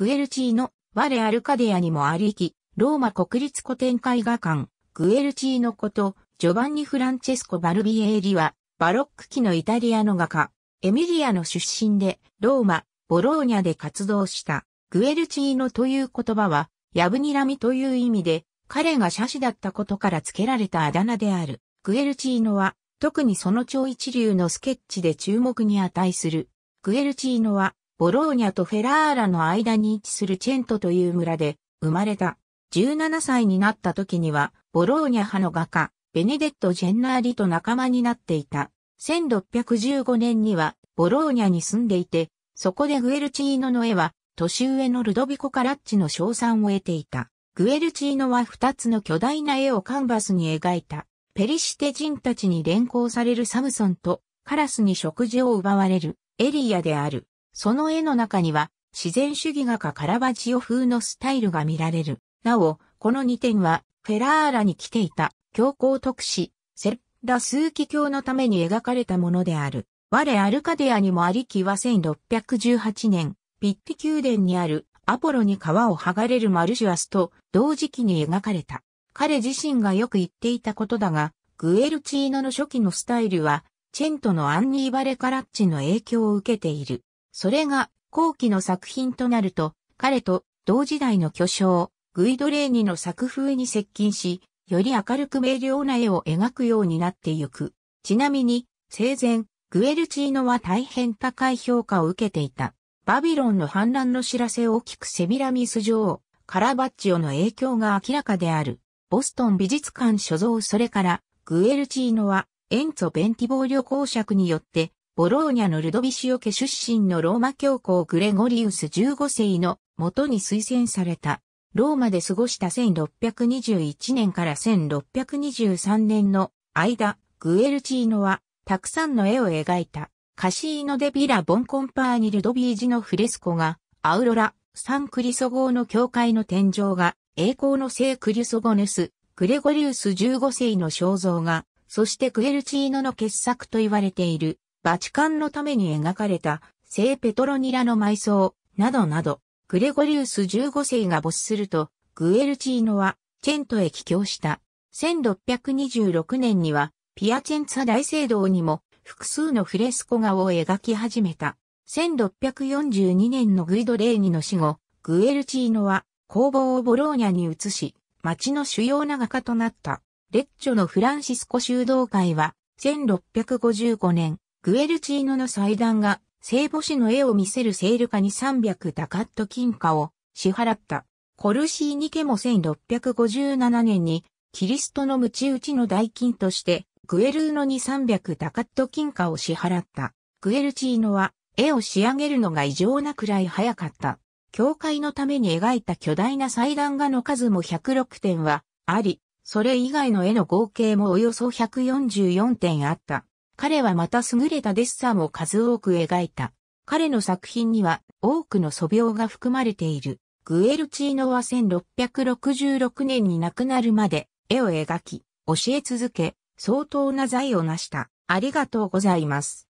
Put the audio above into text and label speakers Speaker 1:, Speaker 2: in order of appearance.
Speaker 1: グエルチーノ、我アルカディアにもありき、ローマ国立古典絵画館、グエルチーノこと、ジョバンニ・フランチェスコ・バルビエーリは、バロック期のイタリアの画家、エミリアの出身で、ローマ、ボローニャで活動した、グエルチーノという言葉は、ヤブニラミという意味で、彼が写真だったことから付けられたあだ名である。グエルチーノは、特にその超一流のスケッチで注目に値する。グエルチーノは、ボローニャとフェラーラの間に位置するチェントという村で生まれた。17歳になった時には、ボローニャ派の画家、ベネデット・ジェンナーリと仲間になっていた。1615年には、ボローニャに住んでいて、そこでグエルチーノの絵は、年上のルドビコ・カラッチの賞賛を得ていた。グエルチーノは2つの巨大な絵をカンバスに描いた。ペリシテ人たちに連行されるサムソンと、カラスに食事を奪われる、エリアである。その絵の中には、自然主義画家カラバジオ風のスタイルが見られる。なお、この2点は、フェラーラに来ていた、教皇特使、セッラーキ教のために描かれたものである。我アルカデアにもありきは1618年、ピッティ宮殿にあるアポロに川を剥がれるマルシュアスと同時期に描かれた。彼自身がよく言っていたことだが、グエルチーノの初期のスタイルは、チェントのアンニーバレカラッチの影響を受けている。それが後期の作品となると、彼と同時代の巨匠、グイドレーニの作風に接近し、より明るく明瞭な絵を描くようになってゆく。ちなみに、生前、グエルチーノは大変高い評価を受けていた。バビロンの反乱の知らせを大きくセミラミス女王、カラバッチオの影響が明らかである。ボストン美術館所蔵それから、グエルチーノは、エンツォ・ベンティボー旅行爵によって、ボローニャのルドビシオ家出身のローマ教皇グレゴリウス15世の元に推薦された。ローマで過ごした1621年から1623年の間、グエルチーノはたくさんの絵を描いた。カシーノ・デ・ビラ・ボン・コンパーニ・ルドビージのフレスコが、アウロラ、サン・クリソ号の教会の天井が、栄光の聖クリソゴネス、グレゴリウス15世の肖像が、そしてグエルチーノの傑作と言われている、バチカンのために描かれた聖ペトロニラの埋葬、などなど、グレゴリウス15世が没すると、グエルチーノは、チェントへ帰郷した。1626年には、ピアチェンツァ大聖堂にも、複数のフレスコ画を描き始めた。1642年のグイド・レーニの死後、グエルチーノは工房をボローニャに移し、町の主要な画家となった。レッチョのフランシスコ修道会は、1655年、グエルチーノの祭壇が聖母子の絵を見せるセール価に300ダカット金貨を支払った。コルシーニ家も1657年にキリストの鞭打ちの代金としてグエルーノに300ダカット金貨を支払った。グエルチーノは絵を仕上げるのが異常なくらい早かった。教会のために描いた巨大な祭壇画の数も106点はあり、それ以外の絵の合計もおよそ144点あった。彼はまた優れたデッサンを数多く描いた。彼の作品には多くの素描が含まれている。グエルチーノは1666年に亡くなるまで絵を描き、教え続け、相当な財を成した。ありがとうございます。